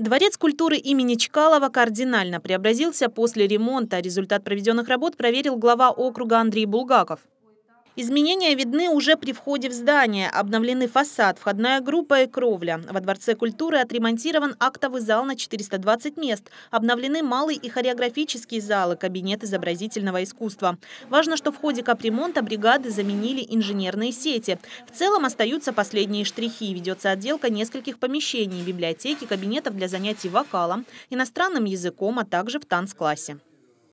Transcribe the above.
Дворец культуры имени Чкалова кардинально преобразился после ремонта. Результат проведенных работ проверил глава округа Андрей Булгаков. Изменения видны уже при входе в здание. Обновлены фасад, входная группа и кровля. Во Дворце культуры отремонтирован актовый зал на 420 мест. Обновлены малый и хореографический залы, кабинет изобразительного искусства. Важно, что в ходе капремонта бригады заменили инженерные сети. В целом остаются последние штрихи. Ведется отделка нескольких помещений, библиотеки, кабинетов для занятий вокалом, иностранным языком, а также в танц классе.